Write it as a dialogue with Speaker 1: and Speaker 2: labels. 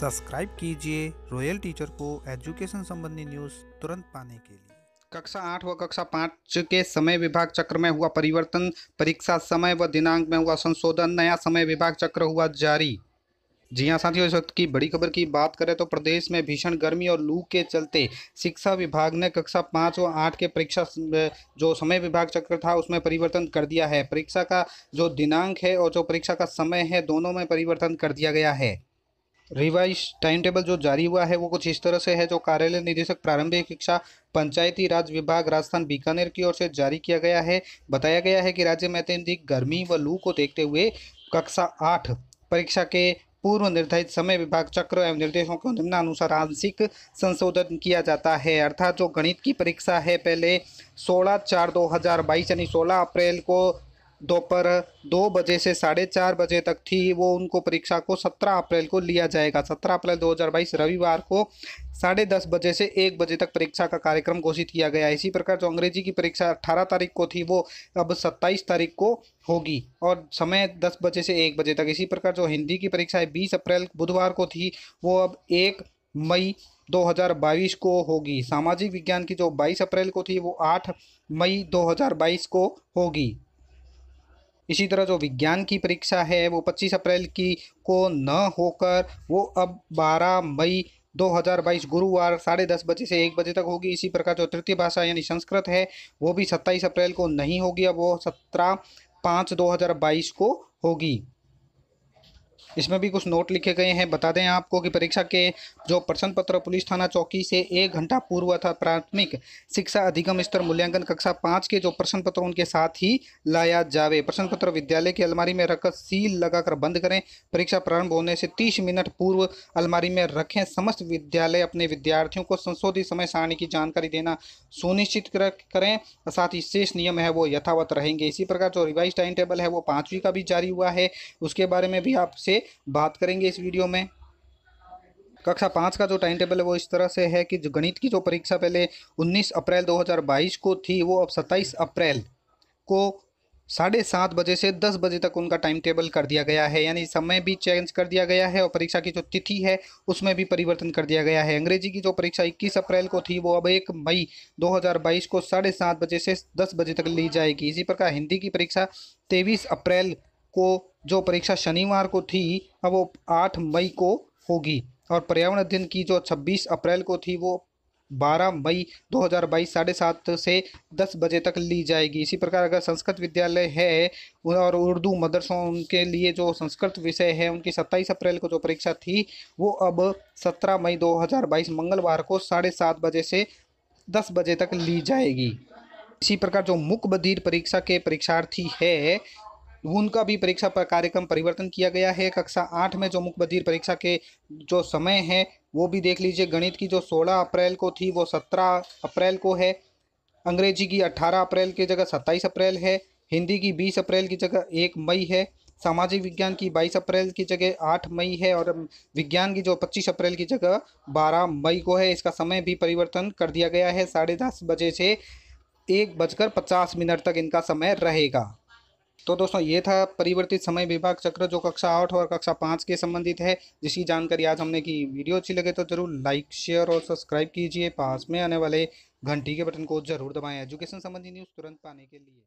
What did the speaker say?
Speaker 1: subscribe कीजिए royal teacher को education संबंधी न्यूज तुरंत पाने के लिए कक्षा आठ व कक्षा पाँच के समय विभाग चक्र में हुआ परिवर्तन परीक्षा समय व दिनांक में हुआ संशोधन नया समय विभाग चक्र हुआ जारी जी हाँ साथियों इस वक्त की बड़ी खबर की बात करें तो प्रदेश में भीषण गर्मी और लू के चलते शिक्षा विभाग ने कक्षा पाँच व आठ के परीक्षा जो समय विभाग चक्र था उसमें परिवर्तन कर दिया है परीक्षा का जो दिनांक है और जो परीक्षा का समय है दोनों में परिवर्तन कर दिया गया है रिवाइज टाइम टेबल जो जारी हुआ है वो कुछ इस तरह से है जो कार्यालय निदेशक प्रारंभिक शिक्षा पंचायती राज विभाग राजस्थान बीकानेर की ओर से जारी किया गया है बताया गया है कि राज्य में अत्यधिक गर्मी व लू को देखते हुए कक्षा आठ परीक्षा के पूर्व निर्धारित समय विभाग चक्र एवं निर्देशों को निम्नानुसार आंशिक संशोधन किया जाता है अर्थात जो गणित की परीक्षा है पहले 16 चार 2022 यानी 16 अप्रैल को दोपहर दो बजे से साढ़े चार बजे तक थी वो उनको परीक्षा को सत्रह अप्रैल को लिया जाएगा सत्रह अप्रैल दो हज़ार बाईस रविवार को साढ़े दस बजे से एक बजे तक परीक्षा का कार्यक्रम घोषित किया गया इसी प्रकार जो अंग्रेजी की परीक्षा अट्ठारह तारीख को थी वो अब सत्ताईस तारीख को होगी और समय दस बजे से एक बजे तक इसी प्रकार जो हिंदी की परीक्षा है बीस अप्रैल बुधवार को थी वो अब एक मई 2022 को होगी सामाजिक विज्ञान की जो 22 अप्रैल को थी वो 8 मई 2022 को होगी इसी तरह जो विज्ञान की परीक्षा है वो 25 अप्रैल की को न होकर वो अब 12 मई 2022 गुरुवार साढ़े दस बजे से एक बजे तक होगी इसी प्रकार जो तृतीय भाषा यानी संस्कृत है वो भी 27 अप्रैल को नहीं होगी अब वो 17 पाँच 2022 को होगी इसमें भी कुछ नोट लिखे गए हैं बता दें आपको कि परीक्षा के जो प्रश्न पत्र पुलिस थाना चौकी से एक घंटा पूर्व था प्राथमिक शिक्षा अधिगम स्तर मूल्यांकन कक्षा पाँच के जो प्रश्न पत्र उनके साथ ही लाया जावे प्रश्न पत्र विद्यालय की अलमारी में रखकर सील लगाकर बंद करें परीक्षा प्रारंभ होने से तीस मिनट पूर्व अलमारी में रखें समस्त विद्यालय अपने विद्यार्थियों को संशोधित समय सारणी की जानकारी देना सुनिश्चित करें साथ ही शेष नियम है वो यथावत रहेंगे इसी प्रकार जो रिवाइज टाइम टेबल है वो पाँचवीं का भी जारी हुआ है उसके बारे में भी आपसे बात करेंगे इस वीडियो में कक्षा पाँच का जो टाइम टेबल है वो इस तरह से है कि जो गणित की जो परीक्षा पहले 19 अप्रैल 2022 को थी वो अब 27 अप्रैल को साढ़े सात बजे से दस बजे तक उनका टाइम टेबल कर दिया गया है यानी समय भी चेंज कर दिया गया है और परीक्षा की जो तिथि है उसमें भी परिवर्तन कर दिया गया है अंग्रेजी की जो परीक्षा 21 अप्रैल को थी वो अब 1 मई 2022 को साढ़े सात बजे से दस बजे तक ली जाएगी इसी प्रकार हिंदी की परीक्षा तेईस अप्रैल को जो परीक्षा शनिवार को थी अब वो आठ मई को होगी और पर्यावरण अध्ययन की जो छब्बीस अप्रैल को थी वो बारह मई 2022 साढ़े सात से दस बजे तक ली जाएगी इसी प्रकार अगर संस्कृत विद्यालय है और उर्दू मदरसों उनके लिए जो संस्कृत विषय है उनकी सत्ताईस अप्रैल को जो परीक्षा थी वो अब सत्रह मई 2022 मंगलवार को साढ़े सात बजे से दस बजे तक ली जाएगी इसी प्रकार जो मुख बधिर परीक्षा के परीक्षार्थी है उनका भी परीक्षा पर कार्यक्रम परिवर्तन किया गया है कक्षा आठ में जो मुख्य बधिर परीक्षा के जो समय है वो भी देख लीजिए गणित की जो सोलह अप्रैल को थी वो सत्रह अप्रैल को है अंग्रेजी की अट्ठारह अप्रैल की जगह सत्ताईस अप्रैल है हिंदी की बीस अप्रैल की जगह एक मई है सामाजिक विज्ञान की बाईस अप्रैल की जगह आठ मई है और विज्ञान की जो पच्चीस अप्रैल की जगह बारह मई को है इसका समय भी परिवर्तन कर दिया गया है साढ़े दस बजे से एक बजकर पचास मिनट तक इनका समय रहेगा तो दोस्तों ये था परिवर्तित समय विभाग चक्र जो कक्षा आठ और कक्षा पाँच के संबंधित है जिसकी जानकारी आज हमने की वीडियो अच्छी लगे तो जरूर लाइक शेयर और सब्सक्राइब कीजिए पास में आने वाले घंटी के बटन को जरूर दबाएं एजुकेशन संबंधी न्यूज़ तुरंत पाने के लिए